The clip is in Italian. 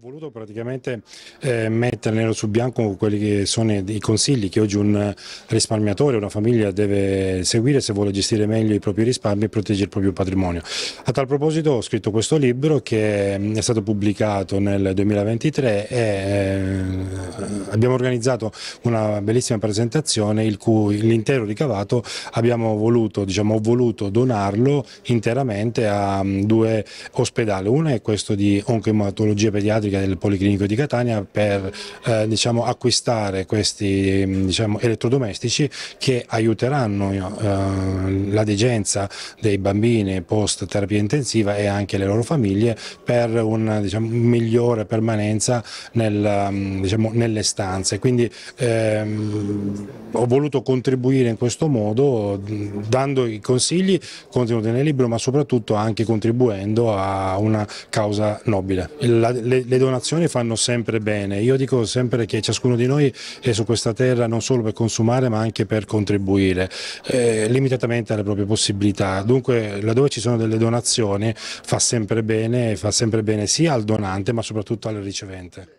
Ho voluto praticamente eh, mettere nero su bianco quelli che sono i consigli che oggi un risparmiatore, una famiglia deve seguire se vuole gestire meglio i propri risparmi e proteggere il proprio patrimonio. A tal proposito ho scritto questo libro che mm, è stato pubblicato nel 2023 e eh, eh, abbiamo organizzato una bellissima presentazione il cui l'intero ricavato abbiamo voluto, diciamo, voluto donarlo interamente a mm, due ospedali, uno è questo di oncoematologia pediatrica del Policlinico di Catania per eh, diciamo, acquistare questi mm, diciamo, elettrodomestici che aiuteranno eh, degenza dei bambini post terapia intensiva e anche le loro famiglie per una diciamo, migliore permanenza nel, mm, diciamo, nel delle stanze, quindi ehm, ho voluto contribuire in questo modo dando i consigli contenuti nel libro ma soprattutto anche contribuendo a una causa nobile. La, le, le, donazioni fanno sempre bene, io dico sempre che ciascuno di noi è su questa terra non solo per consumare ma anche per contribuire, eh, limitatamente alle proprie possibilità, dunque laddove ci sono delle donazioni fa sempre bene, fa sempre bene sia al donante ma soprattutto al ricevente.